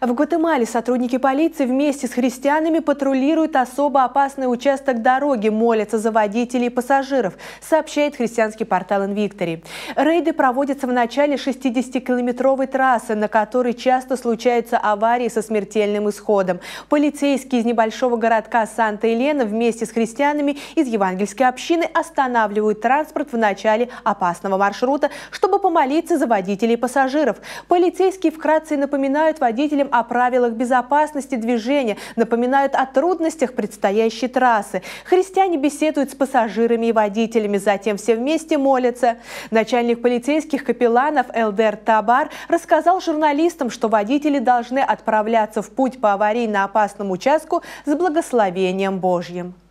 А в Гватемале сотрудники полиции вместе с христианами патрулируют особо опасный участок дороги, молятся за водителей и пассажиров, сообщает христианский портал «Инвиктори». Рейды проводятся в начале 60-километровой трассы, на которой часто случаются аварии со смертельным исходом. Полицейские из небольшого городка Санта-Елена вместе с христианами из евангельской общины останавливают транспорт в начале опасного маршрута, чтобы помолиться за водителей и пассажиров. Полицейские вкратце напоминают водителям водителям о правилах безопасности движения, напоминают о трудностях предстоящей трассы. Христиане беседуют с пассажирами и водителями, затем все вместе молятся. Начальник полицейских капелланов Элдер Табар рассказал журналистам, что водители должны отправляться в путь по аварийно-опасному участку с благословением Божьим.